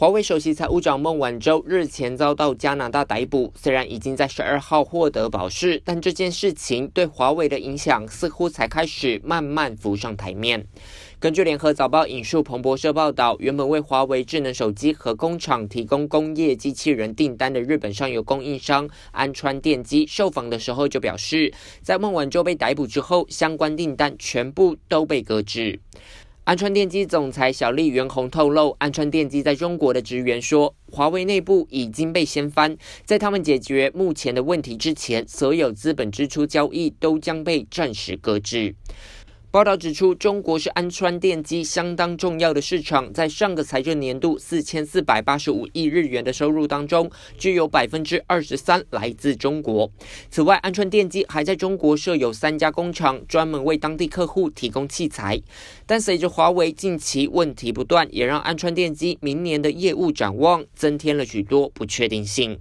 华为首席财务长孟晚舟日前遭到加拿大逮捕，虽然已经在十二号获得保释，但这件事情对华为的影响似乎才开始慢慢浮上台面。根据《联合早报》引述彭博社报道，原本为华为智能手机和工厂提供工业机器人订单的日本上游供应商安川电机，受访的时候就表示，在孟晚舟被逮捕之后，相关订单全部都被搁置。安川电机总裁小笠原宏透露，安川电机在中国的职员说，华为内部已经被掀翻，在他们解决目前的问题之前，所有资本支出交易都将被暂时搁置。报道指出，中国是安川电机相当重要的市场，在上个财政年度四千四百八十五亿日元的收入当中，具有百分之二十三来自中国。此外，安川电机还在中国设有三家工厂，专门为当地客户提供器材。但随着华为近期问题不断，也让安川电机明年的业务展望增添了许多不确定性。